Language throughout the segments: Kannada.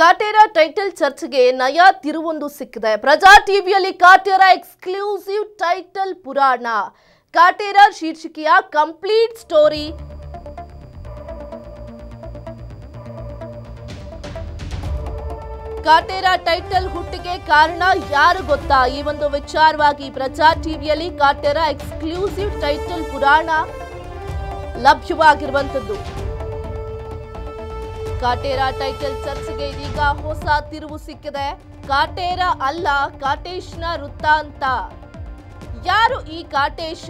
ಕಾಟೇರ ಟೈಟಲ್ ಚರ್ಚ್ಗೆ ನಯಾ ತಿರುವೊಂದು ಸಿಕ್ಕಿದೆ ಪ್ರಜಾ ಟಿವಿಯಲ್ಲಿ ಕಾಟೇರ ಎಕ್ಸ್ಕ್ಲೂಸಿವ್ ಟೈಟಲ್ ಪುರಾಣ ಕಾಟೇರ ಶೀರ್ಷಿಕೆಯ ಕಂಪ್ಲೀಟ್ ಸ್ಟೋರಿ ಕಾಟೇರ ಟೈಟಲ್ ಹುಟ್ಟಿಗೆ ಕಾರಣ ಯಾರು ಗೊತ್ತಾ ಈ ಒಂದು ವಿಚಾರವಾಗಿ ಪ್ರಜಾ ಟಿವಿಯಲ್ಲಿ ಕಾಟೇರ ಎಕ್ಸ್ಕ್ಲೂಸಿವ್ ಟೈಟಲ್ ಪುರಾಣ ಲಭ್ಯವಾಗಿರುವಂತದ್ದು ಕಾಟೇರ ಟೈಟಲ್ ಚರ್ಚೆಗೆ ಇದೀಗ ಹೊಸ ತಿರುವು ಸಿಕ್ಕಿದೆ ಕಾಟೇರ ಅಲ್ಲ ಕಾಟೇಶ್ನ ವೃತ್ತಾಂತ ಯಾರು ಈ ಕಾಟೇಶ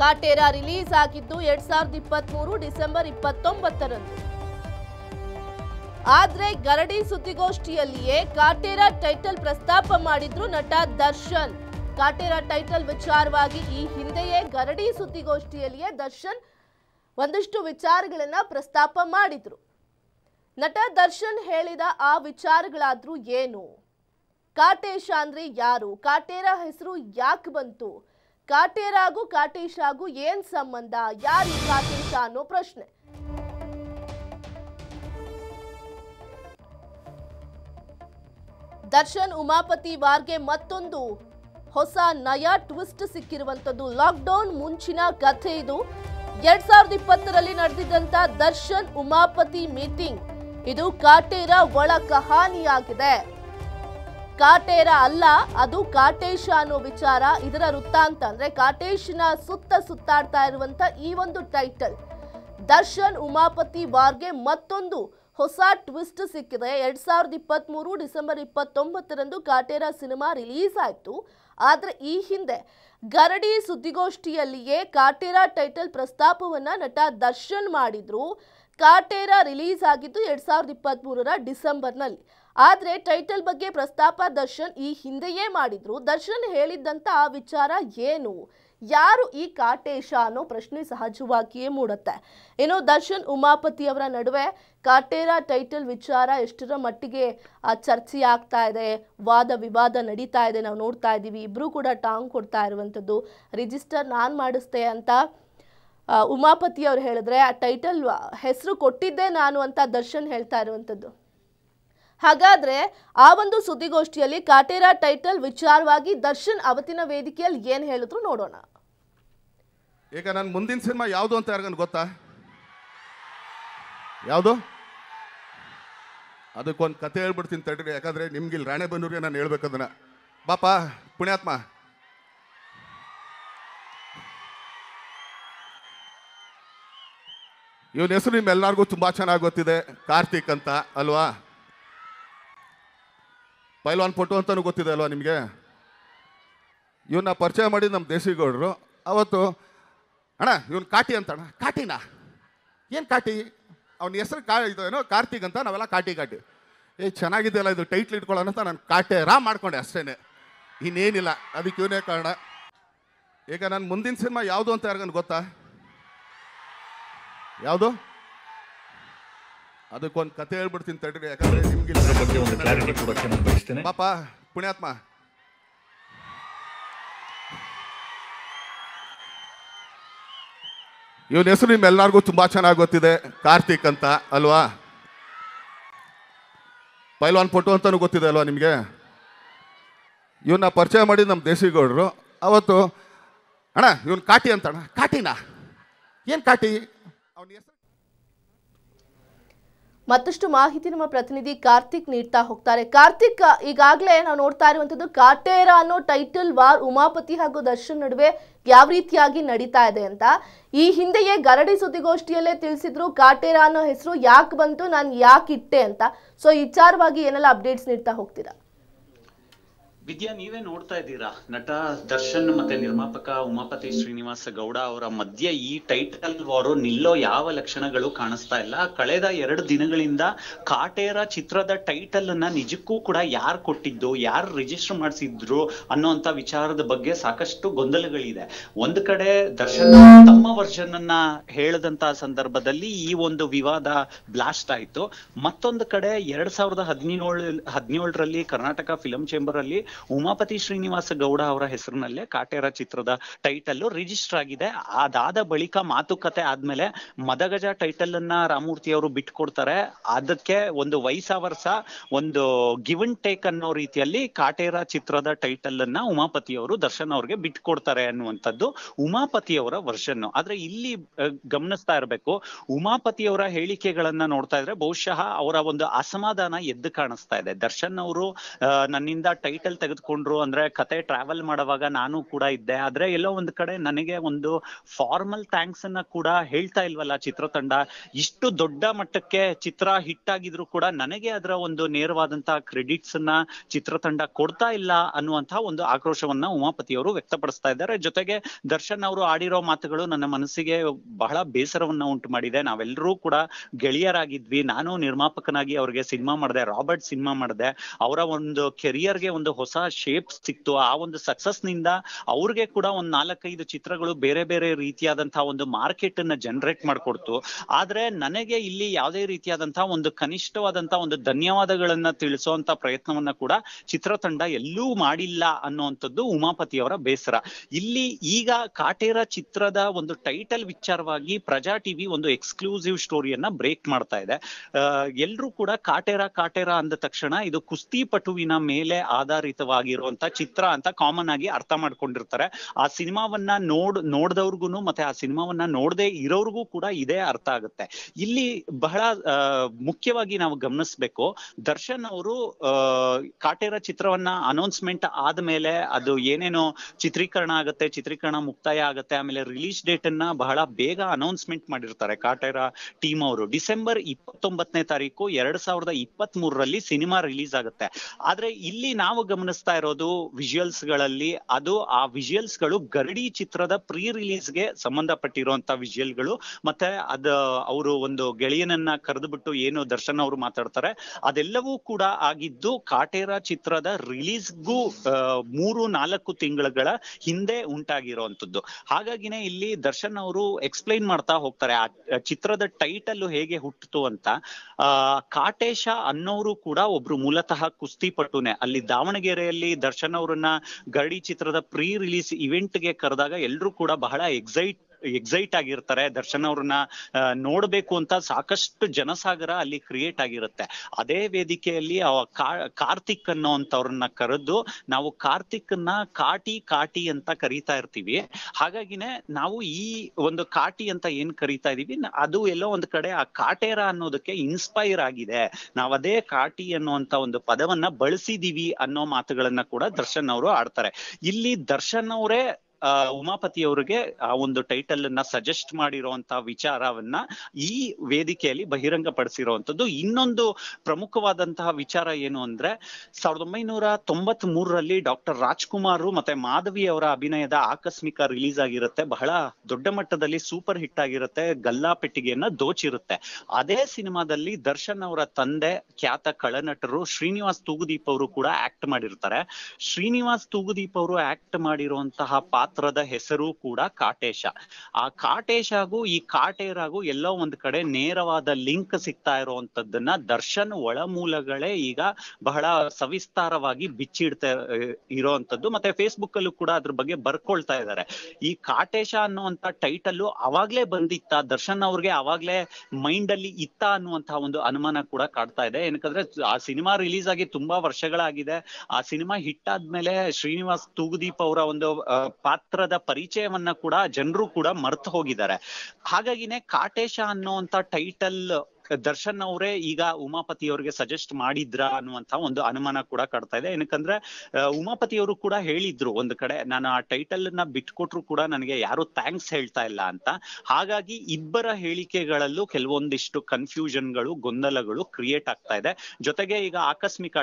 ಕಾಟೇರ ರಿಲೀಸ್ ಆಗಿದ್ದು ಎರಡ್ ಸಾವಿರದ ಇಪ್ಪತ್ತ್ ಮೂರು ಡಿಸೆಂಬರ್ ಇಪ್ಪತ್ತೊಂಬತ್ತರಂದು ಆದ್ರೆ ಗರಡಿ ಸುದ್ದಿಗೋಷ್ಠಿಯಲ್ಲಿಯೇ ಕಾಟೇರ ಟೈಟಲ್ ಪ್ರಸ್ತಾಪ ಮಾಡಿದ್ರು ನಟ ದರ್ಶನ್ ಕಾಟೇರ ಟೈಟಲ್ ವಿಚಾರವಾಗಿ ಈ ಹಿಂದೆಯೇ ಗರಡಿ ಸುದ್ದಿಗೋಷ್ಠಿಯಲ್ಲಿಯೇ ದರ್ಶನ್ ಒಂದಿಷ್ಟು ವಿಚಾರಗಳನ್ನು ಪ್ರಸ್ತಾಪ ಮಾಡಿದ್ರು ನಟ ದರ್ಶನ್ ಹೇಳಿದ ಆ ವಿಚಾರಗಳಾದ್ರೂ ಏನು ಕಾಟೇಶ ಅಂದ್ರೆ ಯಾರು ಕಾಟೇರ ಹೆಸರು ಯಾಕೆ ಬಂತು ಕಾಟೇರಾಗೂ ಕಾಟೇಶಾಗೂ ಏನ್ ಸಂಬಂಧ ಯಾರು ಕಾಟೇಶ ಅನ್ನೋ ಪ್ರಶ್ನೆ ದರ್ಶನ್ ಉಮಾಪತಿ ವಾರ್ಗೆ ಮತ್ತೊಂದು ಹೊಸ ನಯ ಟ್ವಿಸ್ಟ್ ಸಿಕ್ಕಿರುವಂಥದ್ದು ಲಾಕ್ಡೌನ್ ಮುಂಚಿನ ಕಥೆ ಇದು ಎರಡ್ ಸಾವಿರದ ಇಪ್ಪತ್ತರಲ್ಲಿ ನಡೆದಿದ್ದಂತ ದರ್ಶನ್ ಉಮಾಪತಿ ಮೀಟಿಂಗ್ ಇದು ಕಾಟೇರ ಒಳ ಕಹಾನಿಯಾಗಿದೆ ಕಾಟೇರ ಅಲ್ಲ ಅದು ಕಾಟೇಶ ಅನ್ನೋ ವಿಚಾರ ಇದರ ವೃತ್ತಾಂತ ಅಂದ್ರೆ ಕಾಟೇಶನ ಸುತ್ತ ಸುತ್ತಾಡ್ತಾ ಇರುವಂತ ಈ ಒಂದು ಟೈಟಲ್ ದರ್ಶನ್ ಉಮಾಪತಿ ವಾರ್ಗೆ ಮತ್ತೊಂದು ಹೊಸ ಟ್ವಿಸ್ಟ್ ಸಿಕ್ಕಿದೆ ಎರಡ್ ಸಾವಿರದ ಇಪ್ಪತ್ತ್ ಮೂರು ಡಿಸೆಂಬರ್ ಇಪ್ಪತ್ತೊಂಬತ್ತರಂದು ಕಾಟೇರ ಸಿನಿಮಾ ರಿಲೀಸ್ ಆಯಿತು ಆದರೆ ಈ ಹಿಂದೆ ಗರಡಿ ಸುದ್ದಿಗೋಷ್ಠಿಯಲ್ಲಿಯೇ ಕಾಟೇರ ಟೈಟಲ್ ಪ್ರಸ್ತಾಪವನ್ನ ನಟ ದರ್ಶನ್ ಮಾಡಿದ್ರು ಕಾಟೇರ ರಿಲೀಸ್ ಆಗಿದ್ದು ಎರಡ್ ಸಾವಿರದ ಮೂರರ ಡಿಸೆಂಬರ್ನಲ್ಲಿ ಆದರೆ ಟೈಟಲ್ ಬಗ್ಗೆ ಪ್ರಸ್ತಾಪ ದರ್ಶನ್ ಈ ಹಿಂದೆಯೇ ಮಾಡಿದ್ರು ದರ್ಶನ್ ಹೇಳಿದ್ದಂಥ ವಿಚಾರ ಏನು ಯಾರು ಈ ಕಾಟೇಶ ಅನ್ನೋ ಪ್ರಶ್ನೆ ಸಹಜವಾಗಿಯೇ ಮೂಡುತ್ತೆ ಇನ್ನು ದರ್ಶನ್ ಉಮಾಪತಿ ಅವರ ನಡುವೆ ಕಾಟೇರ ಟೈಟಲ್ ವಿಚಾರ ಎಷ್ಟರ ಮಟ್ಟಿಗೆ ಚರ್ಚೆ ಆಗ್ತಾ ಇದೆ ವಾದ ವಿವಾದ ನಡೀತಾ ಇದೆ ನಾವು ನೋಡ್ತಾ ಇದ್ದೀವಿ ಇಬ್ಬರೂ ಕೂಡ ಟಾಂಗ್ ಕೊಡ್ತಾ ಇರುವಂಥದ್ದು ರಿಜಿಸ್ಟರ್ ನಾನು ಮಾಡಿಸ್ತೆ ಅಂತ ಉಮಾಪತಿ ಅವರು ಹೇಳಿದ್ರೆ ಆ ಟೈಟಲ್ ಹೆಸರು ಕೊಟ್ಟಿದ್ದೆ ನಾನು ಅಂತ ದರ್ಶನ್ ಹೇಳ್ತಾ ಇರುವಂಥದ್ದು ಹಾಗಾದ್ರೆ ಆ ಒಂದು ಸುದ್ದಿಗೋಷ್ಠಿಯಲ್ಲಿ ಕಾಟೇರ ಟೈಟಲ್ ವಿಚಾರವಾಗಿ ದರ್ಶನ್ ಅವತ್ತಿನ ವೇದಿಕೆಯಲ್ಲಿ ಏನು ಹೇಳಿದ್ರು ನೋಡೋಣ ಈಗ ನನ್ನ ಮುಂದಿನ ಸಿನಿಮಾ ಯಾವುದು ಅಂತ ಯಾರಿಗನ್ ಗೊತ್ತಾ ಯಾವುದು ಅದಕ್ಕೊಂದು ಕತೆ ಹೇಳ್ಬಿಡ್ತೀನಿ ತಡ್ರಿ ಯಾಕಂದ್ರೆ ನಿಮ್ಗೆ ಇಲ್ಲಿ ರಾಣೆಬೆನ್ನೂರಿಗೆ ನಾನು ಹೇಳ್ಬೇಕದನ್ನ ಬಾಪಾ ಪುಣ್ಯಾತ್ಮ ಇವನ ಹೆಸರು ನಿಮ್ಮೆಲ್ಲರಿಗೂ ತುಂಬ ಚೆನ್ನಾಗಿ ಗೊತ್ತಿದೆ ಕಾರ್ತಿಕ್ ಅಂತ ಅಲ್ವಾ ಪೈಲ್ವಾನ್ ಫೋಟೋ ಅಂತಲೂ ಗೊತ್ತಿದೆ ಅಲ್ವಾ ನಿಮಗೆ ಇವನ್ನ ಪರಿಚಯ ಮಾಡಿದ್ದು ನಮ್ಮ ದೇಶಿಗೌಡರು ಅವತ್ತು ಅಣ್ಣ ಇವನ್ ಕಾಟಿ ಅಂತ ಅಣ್ಣ ಕಾಟಿನಾ ಏನು ಕಾಟಿ ಅವನ ಹೆಸರು ಕಾ ಏನೋ ಕಾರ್ತಿಕ್ ಅಂತ ನಾವೆಲ್ಲ ಕಾಟಿ ಕಾಟಿ ಏ ಚೆನ್ನಾಗಿದೆಯಲ್ಲ ಇದು ಟೈಟ್ಲ್ ಇಟ್ಕೊಳ್ಳೋಣ ಅಂತ ನಾನು ಕಾಟೆ ರಾ ಮಾಡ್ಕೊಂಡೆ ಅಷ್ಟೇ ಇನ್ನೇನಿಲ್ಲ ಅದಕ್ಕೆ ಇವನೇ ಕಾರಣ ಈಗ ನನ್ನ ಮುಂದಿನ ಸಿನಿಮಾ ಯಾವುದು ಅಂತ ಯಾರಿಗನ್ ಗೊತ್ತಾ ಯಾವುದು ಅದಕ್ಕೊಂದು ಕತೆ ಹೇಳ್ಬಿಡ್ತೀನಿ ತಡ್ರಿ ಯಾಕಂದ್ರೆ ನಿಮ್ಗೆ ಪಾಪ ಪುಣ್ಯಾತ್ಮ ಇವನ ಹೆಸರು ನಿಮ್ಮೆಲ್ಲರಿಗೂ ತುಂಬ ಚೆನ್ನಾಗಿ ಗೊತ್ತಿದೆ ಕಾರ್ತಿಕ್ ಅಂತ ಅಲ್ವಾ ಪೈಲ್ವಾನ್ ಫೋಟೋ ಅಂತಲೂ ಗೊತ್ತಿದೆ ಅಲ್ವಾ ನಿಮಗೆ ಇವನ್ನ ಪರಿಚಯ ಮಾಡಿ ನಮ್ಮ ದೇಸಿಗೌಡರು ಅವತ್ತು ಅಣ್ಣ ಇವನ್ ಕಾಟಿ ಅಂತ ಅಣ್ಣ ಕಾಟಿನಾ ಏನು ಕಾಟಿ ಅವನ ಹೆಸರು ಮತ್ತಷ್ಟು ಮಾಹಿತಿ ನಮ್ಮ ಪ್ರತಿನಿಧಿ ಕಾರ್ತಿಕ್ ನೀಡ್ತಾ ಹೋಗ್ತಾರೆ ಕಾರ್ತಿಕ್ ಈಗಾಗಲೇ ನಾವು ನೋಡ್ತಾ ಇರುವಂತದ್ದು ಕಾಟೇರ ಅನ್ನೋ ಟೈಟಲ್ ವಾರ್ ಉಮಾಪತಿ ಹಾಗೂ ದರ್ಶನ್ ನಡುವೆ ಯಾವ ರೀತಿಯಾಗಿ ನಡೀತಾ ಇದೆ ಅಂತ ಈ ಹಿಂದೆಯೇ ಗರಡಿ ಸುದ್ದಿಗೋಷ್ಠಿಯಲ್ಲೇ ತಿಳಿಸಿದ್ರು ಕಾಟೇರ ಅನ್ನೋ ಹೆಸರು ಯಾಕೆ ಬಂತು ನಾನು ಯಾಕೆ ಇಟ್ಟೆ ಅಂತ ಸೊ ವಿಚಾರವಾಗಿ ಏನೆಲ್ಲ ಅಪ್ಡೇಟ್ಸ್ ನೀಡ್ತಾ ಹೋಗ್ತೀರಾ ವಿದ್ಯಾ ನೀವೇ ನೋಡ್ತಾ ಇದ್ದೀರಾ ನಟ ದರ್ಶನ್ ಮತ್ತೆ ನಿರ್ಮಾಪಕ ಉಮಾಪತಿ ಶ್ರೀನಿವಾಸ ಗೌಡ ಅವರ ಮಧ್ಯೆ ಈ ಟೈಟಲ್ ವಾರು ನಿಲ್ಲೋ ಯಾವ ಲಕ್ಷಣಗಳು ಕಾಣಿಸ್ತಾ ಇಲ್ಲ ಕಳೆದ ಎರಡು ದಿನಗಳಿಂದ ಕಾಟೇರ ಚಿತ್ರದ ಟೈಟಲ್ ಅನ್ನ ನಿಜಕ್ಕೂ ಕೂಡ ಯಾರು ಕೊಟ್ಟಿದ್ದು ಯಾರು ರಿಜಿಸ್ಟರ್ ಮಾಡಿಸಿದ್ರು ಅನ್ನೋಂತ ವಿಚಾರದ ಬಗ್ಗೆ ಸಾಕಷ್ಟು ಗೊಂದಲಗಳಿದೆ ಒಂದು ಕಡೆ ದರ್ಶನ್ ತಮ್ಮ ವರ್ಷನ್ ಅನ್ನ ಹೇಳದಂತ ಸಂದರ್ಭದಲ್ಲಿ ಈ ಒಂದು ವಿವಾದ ಬ್ಲಾಸ್ಟ್ ಆಯ್ತು ಮತ್ತೊಂದು ಕಡೆ ಎರಡ್ ಸಾವಿರದ ಹದಿನೇಳು ಹದಿನೇಳರಲ್ಲಿ ಕರ್ನಾಟಕ ಫಿಲಂ ಚೇಂಬರ್ ಅಲ್ಲಿ ಉಮಾಪತಿ ಶ್ರೀನಿವಾಸ ಗೌಡ ಅವರ ಹೆಸರಿನಲ್ಲೇ ಕಾಟೇರ ಚಿತ್ರದ ಟೈಟಲ್ ರಿಜಿಸ್ಟರ್ ಆಗಿದೆ ಅದಾದ ಬಳಿಕ ಮಾತುಕತೆ ಆದ್ಮೇಲೆ ಮದಗಜ ಟೈಟಲ್ ಅನ್ನ ರಾಮೂರ್ತಿ ಅವರು ಬಿಟ್ಕೊಡ್ತಾರೆ ಅದಕ್ಕೆ ಒಂದು ವಯಸ್ಸಾವರ್ಸ ಒಂದು ಗಿವ್ ಟೇಕ್ ಅನ್ನೋ ರೀತಿಯಲ್ಲಿ ಕಾಟೇರ ಚಿತ್ರದ ಟೈಟಲ್ ಅನ್ನ ಉಮಾಪತಿ ಅವರು ದರ್ಶನ್ ಅವ್ರಿಗೆ ಬಿಟ್ಕೊಡ್ತಾರೆ ಅನ್ನುವಂಥದ್ದು ಉಮಾಪತಿ ಅವರ ವರ್ಷನ್ ಆದ್ರೆ ಇಲ್ಲಿ ಗಮನಿಸ್ತಾ ಇರಬೇಕು ಉಮಾಪತಿ ಅವರ ಹೇಳಿಕೆಗಳನ್ನ ನೋಡ್ತಾ ಇದ್ರೆ ಬಹುಶಃ ಅವರ ಒಂದು ಅಸಮಾಧಾನ ಎದ್ದು ಕಾಣಿಸ್ತಾ ಇದೆ ದರ್ಶನ್ ಅವರು ನನ್ನಿಂದ ಟೈಟಲ್ ತೆಗೆದುಕೊಂಡ್ರು ಅಂದ್ರೆ ಕತೆ ಟ್ರಾವೆಲ್ ಮಾಡುವಾಗ ನಾನು ಕೂಡ ಇದ್ದೆ ಆದ್ರೆ ಎಲ್ಲೋ ಒಂದ್ ಕಡೆ ನನಗೆ ಒಂದು ಫಾರ್ಮಲ್ ಥ್ಯಾಂಕ್ಸ್ ಅನ್ನ ಕೂಡ ಹೇಳ್ತಾ ಇಲ್ವಲ್ಲ ಚಿತ್ರತಂಡ ಇಷ್ಟು ದೊಡ್ಡ ಮಟ್ಟಕ್ಕೆ ಚಿತ್ರ ಹಿಟ್ ಆಗಿದ್ರು ಕೂಡ ನನಗೆ ಅದರ ಒಂದು ನೇರವಾದಂತಹ ಕ್ರೆಡಿಟ್ಸ್ ಅನ್ನ ಚಿತ್ರತಂಡ ಕೊಡ್ತಾ ಇಲ್ಲ ಅನ್ನುವಂತಹ ಒಂದು ಆಕ್ರೋಶವನ್ನ ಉಮಾಪತಿ ಅವರು ವ್ಯಕ್ತಪಡಿಸ್ತಾ ಇದ್ದಾರೆ ಜೊತೆಗೆ ದರ್ಶನ್ ಅವರು ಆಡಿರೋ ಮಾತುಗಳು ನನ್ನ ಮನಸ್ಸಿಗೆ ಬಹಳ ಬೇಸರವನ್ನ ಉಂಟು ಮಾಡಿದೆ ನಾವೆಲ್ಲರೂ ಕೂಡ ಗೆಳೆಯರಾಗಿದ್ವಿ ನಾನು ನಿರ್ಮಾಪಕನಾಗಿ ಅವ್ರಿಗೆ ಸಿನಿಮಾ ಮಾಡಿದೆ ರಾಬರ್ಟ್ ಸಿನಿಮಾ ಮಾಡಿದೆ ಅವರ ಒಂದು ಕೆರಿಯರ್ಗೆ ಒಂದು ಹೊಸ ಹೊಸ ಶೇಪ್ ಸಿಕ್ತು ಆ ಒಂದು ಸಕ್ಸಸ್ ನಿಂದ ಅವ್ರಿಗೆ ಕೂಡ ಒಂದ್ ನಾಲ್ಕೈದು ಚಿತ್ರಗಳು ಬೇರೆ ಬೇರೆ ರೀತಿಯಾದಂತಹ ಒಂದು ಮಾರ್ಕೆಟ್ ಅನ್ನ ಜನರೇಟ್ ಮಾಡ್ಕೊಡ್ತು ಆದ್ರೆ ನನಗೆ ಇಲ್ಲಿ ಯಾವುದೇ ರೀತಿಯಾದಂತಹ ಒಂದು ಕನಿಷ್ಠವಾದಂತಹ ಒಂದು ಧನ್ಯವಾದಗಳನ್ನ ತಿಳಿಸುವಂತ ಪ್ರಯತ್ನವನ್ನ ಕೂಡ ಚಿತ್ರತಂಡ ಎಲ್ಲೂ ಮಾಡಿಲ್ಲ ಅನ್ನುವಂಥದ್ದು ಅವರ ಬೇಸರ ಇಲ್ಲಿ ಈಗ ಕಾಟೇರ ಚಿತ್ರದ ಒಂದು ಟೈಟಲ್ ವಿಚಾರವಾಗಿ ಪ್ರಜಾ ಟಿವಿ ಒಂದು ಎಕ್ಸ್ಕ್ಲೂಸಿವ್ ಸ್ಟೋರಿಯನ್ನ ಬ್ರೇಕ್ ಮಾಡ್ತಾ ಇದೆ ಎಲ್ರೂ ಕೂಡ ಕಾಟೇರ ಕಾಟೇರ ಅಂದ ತಕ್ಷಣ ಇದು ಕುಸ್ತಿ ಪಟುವಿನ ಮೇಲೆ ಆಧಾರಿತ ಆಧಾರಿತವಾಗಿರುವಂತ ಚಿತ್ರ ಅಂತ ಕಾಮನ್ ಆಗಿ ಅರ್ಥ ಮಾಡ್ಕೊಂಡಿರ್ತಾರೆ ಆ ಸಿನಿಮಾವನ್ನ ನೋಡ್ ನೋಡ್ದವ್ರಿಗೂ ಮತ್ತೆ ಆ ಸಿನಿಮಾವನ್ನ ನೋಡದೆ ಇರೋರ್ಗೂ ಕೂಡ ಇದೇ ಅರ್ಥ ಆಗುತ್ತೆ ಇಲ್ಲಿ ಬಹಳ ಮುಖ್ಯವಾಗಿ ನಾವು ಗಮನಿಸ್ಬೇಕು ದರ್ಶನ್ ಅವರು ಕಾಟೇರ ಚಿತ್ರವನ್ನ ಅನೌನ್ಸ್ಮೆಂಟ್ ಆದ್ಮೇಲೆ ಅದು ಏನೇನೋ ಚಿತ್ರೀಕರಣ ಆಗುತ್ತೆ ಚಿತ್ರೀಕರಣ ಮುಕ್ತಾಯ ಆಗುತ್ತೆ ಆಮೇಲೆ ರಿಲೀಸ್ ಡೇಟ್ ಅನ್ನ ಬಹಳ ಬೇಗ ಅನೌನ್ಸ್ಮೆಂಟ್ ಮಾಡಿರ್ತಾರೆ ಕಾಟೇರ ಟೀಮ್ ಅವರು ಡಿಸೆಂಬರ್ ಇಪ್ಪತ್ತೊಂಬತ್ತನೇ ತಾರೀಕು ಎರಡ್ ಸಾವಿರದ ಇಪ್ಪತ್ತ್ ಮೂರರಲ್ಲಿ ಸಿನಿಮಾ ರಿಲೀಸ್ ಆಗುತ್ತೆ ಆದ್ರೆ ಇಲ್ಲಿ ನಾವು ಗಮನ ಕಾಣಿಸ್ತಾ ಇರೋದು ವಿಜುವಲ್ಸ್ ಗಳಲ್ಲಿ ಅದು ಆ ವಿಜುವಲ್ಸ್ ಗಳು ಗರಡಿ ಚಿತ್ರದ ಪ್ರೀ ರಿಲೀಸ್ ಗೆ ಸಂಬಂಧಪಟ್ಟಿರುವಂತ ವಿಜುವಲ್ ಗಳು ಮತ್ತೆ ಅದ ಅವರು ಒಂದು ಗೆಳೆಯನನ್ನ ಕರೆದು ಬಿಟ್ಟು ಏನು ದರ್ಶನ್ ಅವರು ಮಾತಾಡ್ತಾರೆ ಅದೆಲ್ಲವೂ ಕೂಡ ಆಗಿದ್ದು ಕಾಟೇರ ಚಿತ್ರದ ರಿಲೀಸ್ಗೂ ಮೂರು ನಾಲ್ಕು ತಿಂಗಳುಗಳ ಹಿಂದೆ ಉಂಟಾಗಿರುವಂತದ್ದು ಹಾಗಾಗಿನೇ ಇಲ್ಲಿ ದರ್ಶನ್ ಅವರು ಎಕ್ಸ್ಪ್ಲೈನ್ ಮಾಡ್ತಾ ಹೋಗ್ತಾರೆ ಆ ಚಿತ್ರದ ಟೈಟಲ್ ಹೇಗೆ ಹುಟ್ಟಿತು ಅಂತ ಆ ಕಾಟೇಶ ಅನ್ನೋರು ಕೂಡ ಒಬ್ರು ಮೂಲತಃ ಕುಸ್ತಿ ಪಟುನೆ ಅಲ್ಲಿ ದಾವಣಗೆರೆ ಹಿನ್ನೆಲೆಯಲ್ಲಿ ದರ್ಶನ್ ಅವರನ್ನ ಗರಡಿ ಚಿತ್ರದ ಪ್ರೀ ರಿಲೀಸ್ ಇವೆಂಟ್ ಗೆ ಕರೆದಾಗ ಎಲ್ರೂ ಕೂಡ ಬಹಳ ಎಕ್ಸೈಟ್ ಎಕ್ಸೈಟ್ ಆಗಿರ್ತಾರೆ ದರ್ಶನ್ ಅವ್ರನ್ನ ನೋಡ್ಬೇಕು ಅಂತ ಸಾಕಷ್ಟು ಜನಸಾಗರ ಅಲ್ಲಿ ಕ್ರಿಯೇಟ್ ಆಗಿರುತ್ತೆ ಅದೇ ವೇದಿಕೆಯಲ್ಲಿ ಕಾರ್ತಿಕ್ ಅನ್ನೋ ಅಂತವ್ರನ್ನ ಕರೆದು ನಾವು ನ ಕಾಟಿ ಕಾಟಿ ಅಂತ ಕರೀತಾ ಇರ್ತೀವಿ ಹಾಗಾಗಿನೇ ನಾವು ಈ ಒಂದು ಕಾಟಿ ಅಂತ ಏನ್ ಕರಿತಾ ಇದೀವಿ ಅದು ಎಲ್ಲೋ ಒಂದ್ ಕಡೆ ಆ ಕಾಟೇರ ಅನ್ನೋದಕ್ಕೆ ಇನ್ಸ್ಪೈರ್ ಆಗಿದೆ ನಾವ್ ಅದೇ ಕಾಟಿ ಅನ್ನುವಂತ ಒಂದು ಪದವನ್ನ ಬಳಸಿದೀವಿ ಅನ್ನೋ ಮಾತುಗಳನ್ನ ಕೂಡ ದರ್ಶನ್ ಅವರು ಆಡ್ತಾರೆ ಇಲ್ಲಿ ದರ್ಶನ್ ಅವರೇ ಉಮಾಪತಿ ಉಮಾಪತಿಯವರಿಗೆ ಆ ಒಂದು ಟೈಟಲ್ ಅನ್ನ ಸಜೆಸ್ಟ್ ಮಾಡಿರುವಂತಹ ವಿಚಾರವನ್ನ ಈ ವೇದಿಕೆಯಲ್ಲಿ ಬಹಿರಂಗ ಪಡಿಸಿರುವಂತದ್ದು ಇನ್ನೊಂದು ಪ್ರಮುಖವಾದಂತಹ ವಿಚಾರ ಏನು ಅಂದ್ರೆ ಸಾವಿರದ ಒಂಬೈನೂರ ತೊಂಬತ್ ಮೂರರಲ್ಲಿ ಡಾಕ್ಟರ್ ರಾಜ್ಕುಮಾರ್ ಮತ್ತೆ ಮಾಧವಿ ಅವರ ಅಭಿನಯದ ಆಕಸ್ಮಿಕ ರಿಲೀಸ್ ಆಗಿರುತ್ತೆ ಬಹಳ ದೊಡ್ಡ ಮಟ್ಟದಲ್ಲಿ ಸೂಪರ್ ಹಿಟ್ ಆಗಿರುತ್ತೆ ಗಲ್ಲಾ ಪೆಟ್ಟಿಗೆಯನ್ನ ದೋಚಿರುತ್ತೆ ಅದೇ ಸಿನಿಮಾದಲ್ಲಿ ದರ್ಶನ್ ಅವರ ತಂದೆ ಖ್ಯಾತ ಕಳನಟರು ಶ್ರೀನಿವಾಸ್ ತೂಗುದೀಪ್ ಅವರು ಕೂಡ ಆಕ್ಟ್ ಮಾಡಿರ್ತಾರೆ ಶ್ರೀನಿವಾಸ್ ತೂಗುದೀಪ್ ಅವರು ಆಕ್ಟ್ ಮಾಡಿರುವಂತಹ ಪಾತ್ರ ಪಾತ್ರದ ಹೆಸರು ಕೂಡ ಕಾಟೇಶ ಆ ಕಾಟೇಶಗೂ ಈ ಕಾಟೇರಾಗೂ ಎಲ್ಲೋ ಒಂದ್ ಕಡೆ ನೇರವಾದ ಲಿಂಕ್ ಸಿಗ್ತಾ ಇರುವಂತದ್ದನ್ನ ದರ್ಶನ್ ಒಳಮೂಲಗಳೇ ಈಗ ಬಹಳ ಸವಿಸ್ತಾರವಾಗಿ ಬಿಚ್ಚಿಡ್ತಾ ಇರುವಂತದ್ದು ಮತ್ತೆ ಫೇಸ್ಬುಕ್ ಅಲ್ಲೂ ಕೂಡ ಅದ್ರ ಬಗ್ಗೆ ಬರ್ಕೊಳ್ತಾ ಇದ್ದಾರೆ ಈ ಕಾಟೇಶ ಅನ್ನುವಂತ ಟೈಟಲ್ ಅವಾಗ್ಲೇ ಬಂದಿತ್ತ ದರ್ಶನ್ ಅವ್ರಿಗೆ ಅವಾಗ್ಲೇ ಮೈಂಡ್ ಅಲ್ಲಿ ಇತ್ತ ಅನ್ನುವಂತ ಒಂದು ಅನುಮಾನ ಕೂಡ ಕಾಡ್ತಾ ಇದೆ ಏನಕಂದ್ರೆ ಆ ಸಿನಿಮಾ ರಿಲೀಸ್ ಆಗಿ ತುಂಬಾ ವರ್ಷಗಳಾಗಿದೆ ಆ ಸಿನಿಮಾ ಹಿಟ್ ಆದ್ಮೇಲೆ ಶ್ರೀನಿವಾಸ್ ತೂಗುದೀಪ್ ಅವರ ಒಂದು ಪಾತ್ರ ಪಾತ್ರದ ಪರಿಚಯವನ್ನ ಕೂಡ ಜನರು ಕೂಡ ಮರ್ತು ಹೋಗಿದ್ದಾರೆ ಹಾಗಾಗಿನೇ ಕಾಟೇಶ ಅನ್ನುವಂತ ಟೈಟಲ್ ದರ್ಶನ್ ಅವರೇ ಈಗ ಉಮಾಪತಿ ಅವ್ರಿಗೆ ಸಜೆಸ್ಟ್ ಮಾಡಿದ್ರ ಅನ್ನುವಂತ ಒಂದು ಅನುಮಾನ ಕೂಡ ಕಾಡ್ತಾ ಇದೆ ಏನಕ್ಕಂದ್ರೆ ಉಮಾಪತಿ ಅವರು ಕೂಡ ಹೇಳಿದ್ರು ಒಂದು ಕಡೆ ನಾನು ಆ ಟೈಟಲ್ ನ ಬಿಟ್ಕೊಟ್ರು ಕೂಡ ನನಗೆ ಯಾರು ಥ್ಯಾಂಕ್ಸ್ ಹೇಳ್ತಾ ಇಲ್ಲ ಅಂತ ಹಾಗಾಗಿ ಇಬ್ಬರ ಹೇಳಿಕೆಗಳಲ್ಲೂ ಕೆಲವೊಂದಿಷ್ಟು ಕನ್ಫ್ಯೂಷನ್ಗಳು ಗೊಂದಲಗಳು ಕ್ರಿಯೇಟ್ ಆಗ್ತಾ ಇದೆ ಜೊತೆಗೆ ಈಗ ಆಕಸ್ಮಿಕ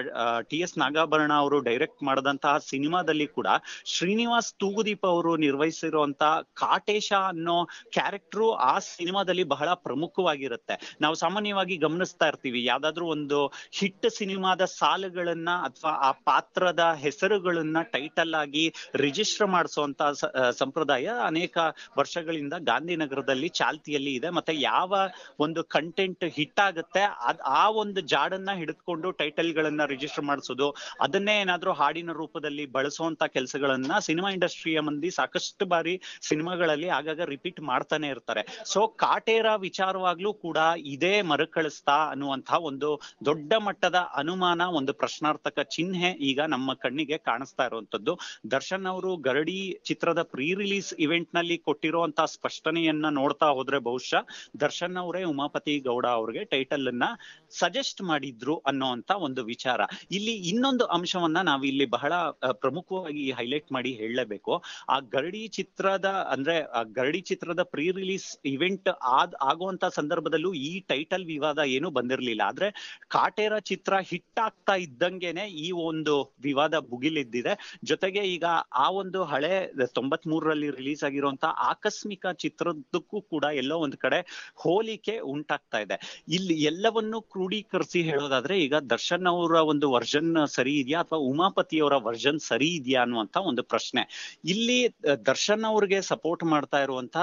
ಟಿ ಎಸ್ ನಾಗಾಭರಣ ಅವರು ಡೈರೆಕ್ಟ್ ಮಾಡದಂತಹ ಸಿನಿಮಾದಲ್ಲಿ ಕೂಡ ಶ್ರೀನಿವಾಸ್ ತೂಗುದೀಪ ಅವರು ನಿರ್ವಹಿಸಿರುವಂತಹ ಕಾಟೇಶ ಅನ್ನೋ ಕ್ಯಾರೆಕ್ಟರ್ ಆ ಸಿನಿಮಾದಲ್ಲಿ ಬಹಳ ಪ್ರಮುಖವಾಗಿರುತ್ತೆ ನಾವು ಸಾಮಾನ್ಯವಾಗಿ ಗಮನಿಸ್ತಾ ಇರ್ತೀವಿ ಯಾವ್ದಾದ್ರು ಒಂದು ಹಿಟ್ ಸಿನಿಮಾದ ಸಾಲುಗಳನ್ನ ಅಥವಾ ಆ ಪಾತ್ರದ ಹೆಸರುಗಳನ್ನ ಟೈಟಲ್ ಆಗಿ ರಿಜಿಸ್ಟರ್ ಮಾಡಿಸುವಂತ ಸಂಪ್ರದಾಯ ಅನೇಕ ವರ್ಷಗಳಿಂದ ಗಾಂಧಿನಗರದಲ್ಲಿ ಚಾಲ್ತಿಯಲ್ಲಿ ಇದೆ ಮತ್ತೆ ಯಾವ ಒಂದು ಕಂಟೆಂಟ್ ಹಿಟ್ ಆಗುತ್ತೆ ಅದ್ ಆ ಒಂದು ಜಾಡನ್ನ ಹಿಡಿದುಕೊಂಡು ಟೈಟಲ್ ಗಳನ್ನ ರಿಜಿಸ್ಟರ್ ಮಾಡಿಸೋದು ಅದನ್ನೇ ಏನಾದ್ರೂ ಹಾಡಿನ ರೂಪದಲ್ಲಿ ಬಳಸುವಂತ ಕೆಲಸಗಳನ್ನ ಸಿನಿಮಾ ಇಂಡಸ್ಟ್ರಿಯ ಮಂದಿ ಸಾಕಷ್ಟು ಬಾರಿ ಸಿನಿಮಾಗಳಲ್ಲಿ ಆಗಾಗ ರಿಪೀಟ್ ಮಾಡ್ತಾನೆ ಇರ್ತಾರೆ ಸೊ ಕಾಟೇರ ವಿಚಾರವಾಗ್ಲೂ ಕೂಡ ಇದೇ ಮರುಕಳಿಸ್ತಾ ಅನ್ನುವಂತಹ ಒಂದು ದೊಡ್ಡ ಮಟ್ಟದ ಅನುಮಾನ ಒಂದು ಪ್ರಶ್ನಾರ್ಥಕ ಚಿಹ್ನೆ ಈಗ ನಮ್ಮ ಕಣ್ಣಿಗೆ ಕಾಣಿಸ್ತಾ ಇರುವಂತದ್ದು ದರ್ಶನ್ ಅವರು ಗರಡಿ ಚಿತ್ರದ ಪ್ರೀ ರಿಲೀಸ್ ಇವೆಂಟ್ ನಲ್ಲಿ ಕೊಟ್ಟಿರುವಂತಹ ಸ್ಪಷ್ಟನೆಯನ್ನ ನೋಡ್ತಾ ಹೋದ್ರೆ ಬಹುಶಃ ದರ್ಶನ್ ಅವರೇ ಉಮಾಪತಿ ಗೌಡ ಅವ್ರಿಗೆ ಟೈಟಲ್ ಅನ್ನ ಸಜೆಸ್ಟ್ ಮಾಡಿದ್ರು ಅನ್ನುವಂತ ಒಂದು ವಿಚಾರ ಇಲ್ಲಿ ಇನ್ನೊಂದು ಅಂಶವನ್ನ ನಾವು ಇಲ್ಲಿ ಬಹಳ ಪ್ರಮುಖವಾಗಿ ಹೈಲೈಟ್ ಮಾಡಿ ಹೇಳಲೇಬೇಕು ಆ ಗರಡಿ ಚಿತ್ರದ ಅಂದ್ರೆ ಆ ಗರಡಿ ಚಿತ್ರದ ಪ್ರೀ ರಿಲೀಸ್ ಇವೆಂಟ್ ಆದ ಆಗುವಂತ ಸಂದರ್ಭದಲ್ಲೂ ಈ ಟೈಟಲ್ ಟೈಟಲ್ ವಿವಾದ ಏನು ಬಂದಿರಲಿಲ್ಲ ಆದ್ರೆ ಕಾಟೇರ ಚಿತ್ರ ಹಿಟ್ ಆಗ್ತಾ ಇದ್ದಂಗೆನೆ ಈ ಒಂದು ವಿವಾದ ಭುಗಿಲಿದ್ದಿದೆ ಜೊತೆಗೆ ಈಗ ಆ ಒಂದು ಹಳೆ ತೊಂಬತ್ ಮೂರರಲ್ಲಿ ರಿಲೀಸ್ ಆಗಿರುವಂತ ಆಕಸ್ಮಿಕ ಚಿತ್ರದಕ್ಕೂ ಕೂಡ ಎಲ್ಲೋ ಒಂದ್ ಕಡೆ ಹೋಲಿಕೆ ಉಂಟಾಗ್ತಾ ಇದೆ ಇಲ್ಲಿ ಎಲ್ಲವನ್ನು ಕ್ರೋಢೀಕರಿಸಿ ಹೇಳೋದಾದ್ರೆ ಈಗ ದರ್ಶನ್ ಅವರ ಒಂದು ವರ್ಜನ್ ಸರಿ ಇದೆಯಾ ಅಥವಾ ಉಮಾಪತಿಯವರ ವರ್ಷನ್ ಸರಿ ಇದೆಯಾ ಅನ್ನುವಂತ ಒಂದು ಪ್ರಶ್ನೆ ಇಲ್ಲಿ ದರ್ಶನ್ ಅವ್ರಿಗೆ ಸಪೋರ್ಟ್ ಮಾಡ್ತಾ ಇರುವಂತ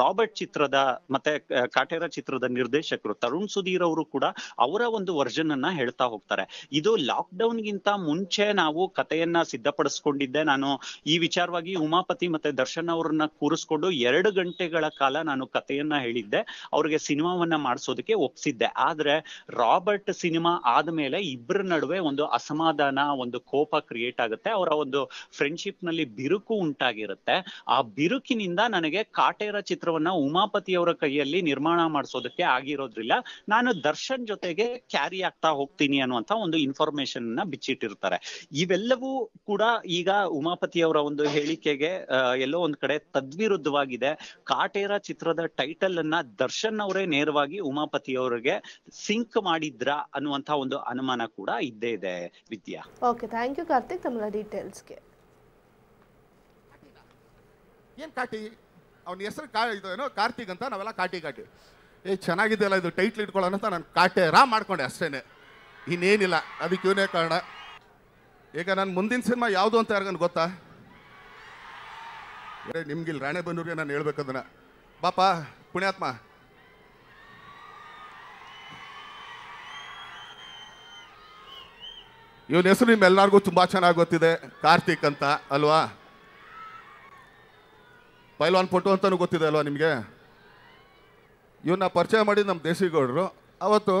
ರಾಬರ್ಟ್ ಚಿತ್ರದ ಮತ್ತೆ ಕಾಟೇರ ಚಿತ್ರದ ನಿರ್ದೇಶಕರು ತರುಣ್ ಸುಧೀರ್ ಅವರು ಕೂಡ ಅವರ ಒಂದು ವರ್ಜನ್ ಅನ್ನ ಹೇಳ್ತಾ ಹೋಗ್ತಾರೆ ಇದು ಲಾಕ್ ಡೌನ್ ಗಿಂತ ಮುಂಚೆ ನಾವು ಕಥೆಯನ್ನ ಸಿದ್ಧಪಡಿಸ್ಕೊಂಡಿದ್ದೆ ನಾನು ಈ ವಿಚಾರವಾಗಿ ಉಮಾಪತಿ ಮತ್ತೆ ದರ್ಶನ್ ಅವರನ್ನ ಕೂರಿಸ್ಕೊಂಡು ಎರಡು ಗಂಟೆಗಳ ಕಾಲ ನಾನು ಕಥೆಯನ್ನ ಹೇಳಿದ್ದೆ ಅವ್ರಿಗೆ ಸಿನಿಮಾವನ್ನ ಮಾಡಿಸೋದಕ್ಕೆ ಒಪ್ಸಿದ್ದೆ ಆದ್ರೆ ರಾಬರ್ಟ್ ಸಿನಿಮಾ ಆದ್ಮೇಲೆ ಇಬ್ಬರ ನಡುವೆ ಒಂದು ಅಸಮಾಧಾನ ಒಂದು ಕೋಪ ಕ್ರಿಯೇಟ್ ಆಗುತ್ತೆ ಅವರ ಒಂದು ಫ್ರೆಂಡ್ಶಿಪ್ ನಲ್ಲಿ ಬಿರುಕು ಉಂಟಾಗಿರುತ್ತೆ ಆ ಬಿರುಕಿನಿಂದ ನನಗೆ ಕಾಟೇರ ಚಿತ್ರವನ್ನ ಉಮಾಪತಿಯವರ ಅವರ ಕೈಯಲ್ಲಿ ನಿರ್ಮಾಣ ಮಾಡಿಸೋದಕ್ಕೆ ಆಗಿರೋದ್ರಿಂದ ನಾನು ದರ್ಶನ್ ಜೊತೆಗೆ ಕ್ಯಾರಿ ಆಗ್ತಾ ಹೋಗ್ತೀನಿ ಅನ್ನುವಂತ ಒಂದು ಇನ್ಫಾರ್ಮೇಶನ್ ನ ಬಿಚ್ಚಿಟ್ಟಿರ್ತಾರೆ ಇವೆಲ್ಲವೂ ಕೂಡ ಈಗ ಅವರ ಒಂದು ಹೇಳಿಕೆಗೆ ಎಲ್ಲೋ ಒಂದ್ ಕಡೆ ತದ್ವಿರುದ್ಧವಾಗಿದೆ ಕಾಟೇರ ಚಿತ್ರದ ಟೈಟಲ್ ಅನ್ನ ದರ್ಶನ್ ಅವರೇ ನೇರವಾಗಿ ಉಮಾಪತಿಯವರಿಗೆ ಸಿಂಕ್ ಮಾಡಿದ್ರ ಅನ್ನುವಂತ ಒಂದು ಅನುಮಾನ ಕೂಡ ಇದ್ದೇ ಇದೆ Vidya okay thank you Karthik ತಮ್ಮ ಡೀಟೇಲ್ಸ್ಗೆ ಏನ್ ಕಾಟಿ ಅವನ ಹೆಸರು ಕಾ ಇದು ಏನೋ ಕಾರ್ತಿಕ್ ಅಂತ ನಾವೆಲ್ಲ ಕಾಟಿ ಕಾಟಿ ಏ ಚೆನ್ನಾಗಿದೆಯಲ್ಲ ಇದು ಟೈಟ್ಲ್ ಇಟ್ಕೊಳ್ಳೋಣ ಅಂತ ನಾನು ರಾ ಮಾಡ್ಕೊಂಡೆ ಅಷ್ಟೇ ಇನ್ನೇನಿಲ್ಲ ಅದಕ್ಕೆ ಇವನೇ ಕಾರಣ ಈಗ ನಾನು ಮುಂದಿನ ಸಿನಿಮಾ ಯಾವುದು ಅಂತ ಯಾರಿಗನ್ ಗೊತ್ತಾ ರಾಣೆ ಬನ್ನೂರಿ ನಾನು ಹೇಳ್ಬೇಕದನ್ನ ಬಾಪ ಪುಣ್ಯಾತ್ಮ ಇವನ ಹೆಸರು ನಿಮ್ಮೆಲ್ಲರಿಗೂ ತುಂಬ ಚೆನ್ನಾಗಿ ಗೊತ್ತಿದೆ ಕಾರ್ತಿಕ್ ಅಂತ ಅಲ್ವಾ ಪೈಲ್ವಾನ್ ಫೋಟೋ ಅಂತಲೂ ಗೊತ್ತಿದೆ ಅಲ್ವಾ ನಿಮಗೆ ಇವನ್ನ ಪರಿಚಯ ಮಾಡಿ ನಮ್ಮ ದೇಸಿಗೌಡರು ಅವತ್ತು